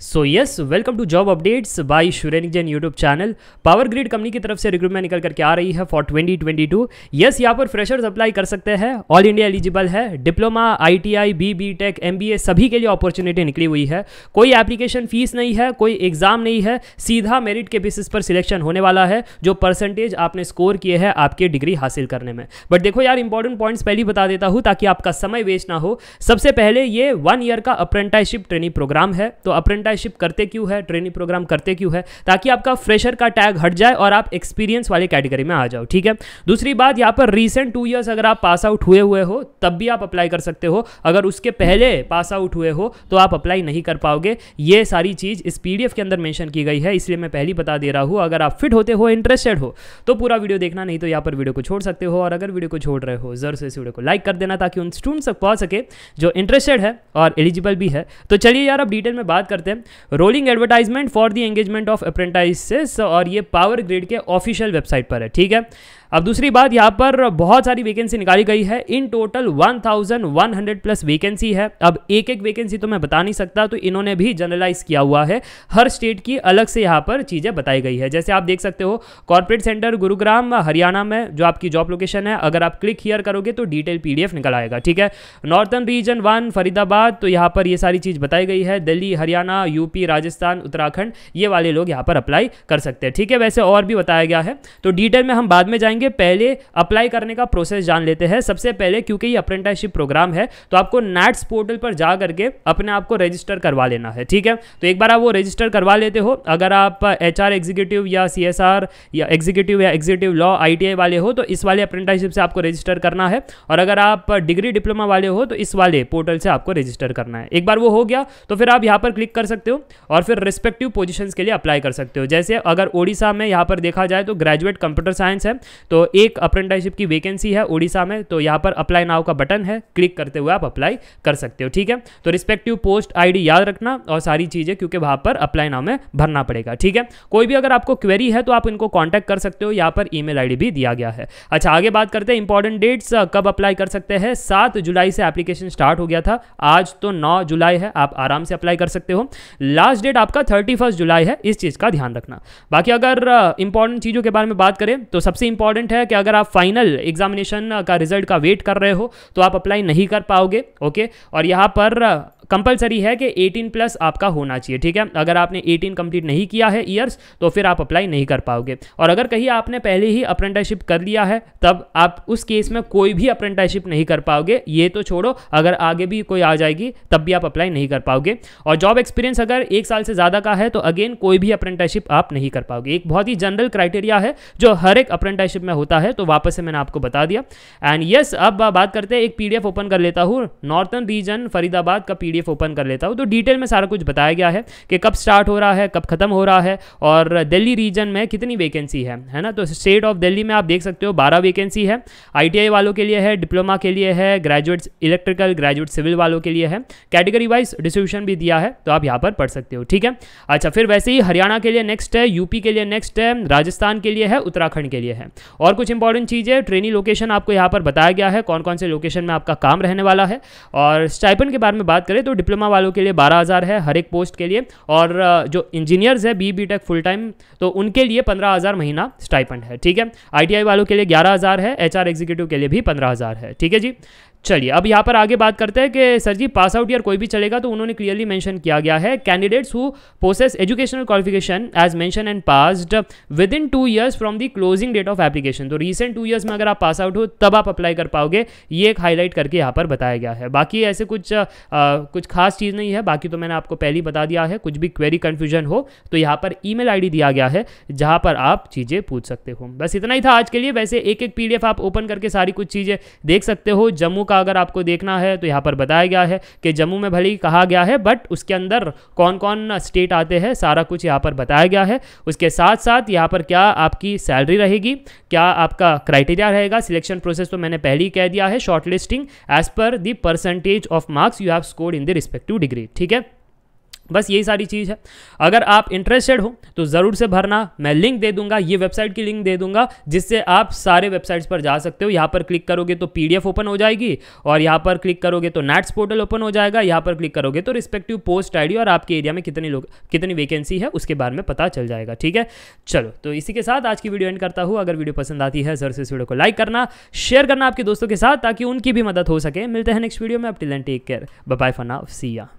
so yes welcome to job updates by Suren Jain YouTube channel power grid company की तरफ से recruitment निकल करके आ रही है फॉर 2022 यस यहाँ पर फ्रेशर्स अप्लाई कर सकते हैं ऑल इंडिया एलिजिबल है diploma I B B tech M B A सभी के लिए अपॉर्चुनिटी निकली हुई है कोई एप्लीकेशन फीस नहीं है कोई एग्जाम नहीं है सीधा मेरिट के बेसिस पर सिलेक्शन होने वाला है जो परसेंटेज आपने स्कोर किए हैं आपके डिग्री हासिल करने में बट देखो यार इंपॉर्टेंट पॉइंट्स पहले बता देता हूँ ताकि आपका समय वेस्ट ना हो सबसे पहले ये वन ईयर का अप्रेंटाइशिप ट्रेनिंग प्रोग्राम है तो अप्रेंटा अप्रेंटिसशिप करते क्यों है ट्रेनिंग प्रोग्राम करते क्यों है ताकि आपका फ्रेशर का टैग हट जाए और आप एक्सपीरियंस वाले कैटेगरी में आ जाओ ठीक है दूसरी बात यहाँ पर रिसेंट टू ईयर्स अगर आप पास आउट हुए हुए हो तब भी आप अप्लाई कर सकते हो अगर उसके पहले पास आउट हुए हो तो आप अप्लाई नहीं कर पाओगे ये सारी चीज़ इस पी के अंदर मैंशन की गई है इसलिए मैं पहली बता दे रहा हूँ अगर आप फिट होते हो इंटरेस्टेड हो तो पूरा वीडियो देखना नहीं तो यहाँ पर वीडियो को छोड़ सकते हो और अगर वीडियो को छोड़ रहे हो जरूर से इस वीडियो को लाइक कर देना ताकि उन स्टूडेंट्स तक पहुँच सके जो इंटरेस्टेड है और एलिजिबल भी है तो चलिए यार अब डिटेल में बात करते हैं rolling advertisement for the engagement of apprentices और ये पावर ग्रिड के ऑफिशियल वेबसाइट पर है ठीक है अब दूसरी बात यहाँ पर बहुत सारी वैकेंसी निकाली गई है इन टोटल 1100 प्लस वैकेंसी है अब एक एक वैकेंसी तो मैं बता नहीं सकता तो इन्होंने भी जनरलाइज किया हुआ है हर स्टेट की अलग से यहाँ पर चीज़ें बताई गई है जैसे आप देख सकते हो कॉर्पोरेट सेंटर गुरुग्राम हरियाणा में जो आपकी जॉब लोकेशन है अगर आप क्लिक हियर करोगे तो डिटेल पी निकल आएगा ठीक है नॉर्थन रीजन वन फरीदाबाद तो यहाँ पर ये सारी चीज़ बताई गई है दिल्ली हरियाणा यूपी राजस्थान उत्तराखंड ये वाले लोग यहाँ पर अप्लाई कर सकते हैं ठीक है वैसे और भी बताया गया है तो डिटेल में हम बाद में जाएंगे जाएंगे पहले अप्लाई करने का प्रोसेस जान लेते हैं सबसे पहले क्योंकि ये अप्रेंटाइसशिप प्रोग्राम है तो आपको नैट्स पोर्टल पर जा करके अपने आप को रजिस्टर करवा लेना है ठीक है तो एक बार आप वो रजिस्टर करवा लेते हो अगर आप एच आर एग्जीक्यूटिव या सी एस आर या एग्जीक्यूटिव या executive law I T I वाले हो तो इस वाले अप्रेंटाइसशिप से आपको रजिस्टर करना है और अगर आप डिग्री डिप्लोमा वाले हो तो इस वाले पोर्टल से आपको रजिस्टर करना है एक बार वो हो गया तो फिर आप यहाँ पर क्लिक कर सकते हो और फिर रिस्पेक्टिव पोजिशन के लिए अप्लाई कर सकते हो जैसे अगर ओडिशा में यहाँ पर देखा जाए तो ग्रेजुएट कंप्यूटर साइंस है तो एक अप्रेंटिसशिप की वैकेंसी है उड़ीसा में तो यहाँ पर अप्लाई नाव का बटन है क्लिक करते हुए आप अप्लाई कर सकते हो ठीक है तो रिस्पेक्टिव पोस्ट आईडी याद रखना और सारी चीज़ें क्योंकि वहाँ पर अप्लाई नाव में भरना पड़ेगा ठीक है कोई भी अगर आपको क्वेरी है तो आप इनको कॉन्टैक्ट कर सकते हो यहाँ पर ई मेल भी दिया गया है अच्छा आगे बात करते हैं इंपॉर्टेंट डेट्स कब अप्लाई कर सकते हैं सात जुलाई से एप्लीकेशन स्टार्ट हो गया था आज तो नौ जुलाई है आप आराम से अप्लाई कर सकते हो लास्ट डेट आपका थर्टी जुलाई है इस चीज़ का ध्यान रखना बाकी अगर इंपॉर्टेंट चीज़ों के बारे में बात करें तो सबसे इंपॉर्टेंट इंपॉर्टेंट है कि अगर आप फाइनल एग्जामिनेशन का रिजल्ट का वेट कर रहे हो तो आप अप्लाई नहीं कर पाओगे ओके और यहाँ पर कंपलसरी है कि 18 प्लस आपका होना चाहिए ठीक है अगर आपने 18 कंप्लीट नहीं किया है ईयर्स तो फिर आप अप्लाई नहीं कर पाओगे और अगर कहीं आपने पहले ही अप्रेंटाइशिप कर लिया है तब आप उस केस में कोई भी अप्रेंटाइशिप नहीं कर पाओगे ये तो छोड़ो अगर आगे भी कोई आ जाएगी तब भी आप अप्लाई नहीं कर पाओगे और जॉब एक्सपीरियंस अगर एक साल से ज़्यादा का है तो अगेन कोई भी अप्रेंटाइशिप आप नहीं कर पाओगे एक बहुत ही जनरल क्राइटेरिया है जो हर एक अप्रेंटाइशिप में होता है तो वापस से मैंने आपको बता दिया एंड यस अब बात करते हैं एक पी ओपन कर लेता हूँ नॉर्थन रीजन फरीदाबाद का पी पीडीएफ ओपन कर लेता हूँ तो डिटेल में सारा कुछ बताया गया है कि कब स्टार्ट हो रहा है कब खत्म हो रहा है और दिल्ली रीजन में कितनी वैकेंसी है है ना तो स्टेट ऑफ दिल्ली में आप देख सकते हो बारह वैकेंसी है आई वालों के लिए है डिप्लोमा के लिए है ग्रेजुएट इलेक्ट्रिकल ग्रेजुएट सिविल वालों के लिए है कैटेगरी वाइज डिस्ट्रीब्यूशन भी दिया है तो आप यहाँ पर पढ़ सकते हो ठीक है अच्छा फिर वैसे ही हरियाणा के लिए नेक्स्ट है यूपी के लिए नेक्स्ट है राजस्थान के लिए है उत्तराखंड के लिए है और कुछ इंपॉर्टेंट चीज़ें ट्रेनिंग लोकेशन आपको यहाँ पर बताया गया है कौन कौन से लोकेशन में आपका काम रहने वाला है और स्टाइपन के बारे में बात करें तो तो डिप्लोमा वालों के लिए बारह हज़ार है हर एक पोस्ट के लिए और जो इंजीनियर्स है B B tech full time तो उनके लिए पंद्रह हज़ार महीना स्टाइपेंड है ठीक है आई वालों के लिए ग्यारह हज़ार है एच एग्जीक्यूटिव के लिए भी पंद्रह हज़ार है ठीक है जी चलिए अब यहाँ पर आगे बात करते हैं कि sir ji pass out year कोई भी चलेगा तो उन्होंने क्लियरली मेंशन किया गया है candidates who process educational qualification as mention and passed within two years from the closing date of application तो रीसेंट टू ईयर्स में अगर आप पास आउट हो तब आप अप्लाई कर पाओगे ये एक हाईलाइट करके यहाँ पर बताया गया है बाकी ऐसे कुछ आ, कुछ खास चीज़ नहीं है बाकी तो मैंने आपको पहले ही बता दिया है कुछ भी क्वेरी कन्फ्यूजन हो तो यहाँ पर ई मेल दिया गया है जहाँ पर आप चीज़ें पूछ सकते हो बस इतना ही था आज के लिए वैसे एक एक पी आप ओपन करके सारी कुछ चीज़ें देख सकते हो जम्मू का अगर आपको देखना है तो यहाँ पर बताया गया है कि जम्मू में भले ही कहा गया है बट उसके अंदर कौन कौन स्टेट आते हैं सारा कुछ यहाँ पर बताया गया है उसके साथ साथ यहाँ पर क्या आपकी सैलरी रहेगी क्या आपका क्राइटेरिया रहेगा सिलेक्शन प्रोसेस तो मैंने पहले ही कह दिया है short shortlisting as per the percentage of marks you have scored in the respective degree ठीक है बस यही सारी चीज़ है अगर आप इंटरेस्टेड हो तो ज़रूर से भरना मैं लिंक दे दूंगा ये वेबसाइट की लिंक दे दूंगा जिससे आप सारे वेबसाइट्स पर जा सकते हो यहाँ पर क्लिक करोगे तो पीडीएफ ओपन हो जाएगी और यहाँ पर क्लिक करोगे तो नेट्स पोर्टल ओपन हो जाएगा यहाँ पर क्लिक करोगे तो रिस्पेक्टिव पोस्ट आई और आपके एरिया में कितनी लोग कितनी वैकेंसी है उसके बारे में पता चल जाएगा ठीक है चलो तो इसी के साथ आज की वीडियो एंड करता हूँ अगर वीडियो पसंद आती है जरूर से इस वीडियो को लाइक करना शेयर करना आपके दोस्तों के साथ ताकि उनकी भी मदद हो सके मिलते हैं नेक्स्ट वीडियो में आप एंड टेक केयर बाय फना सिया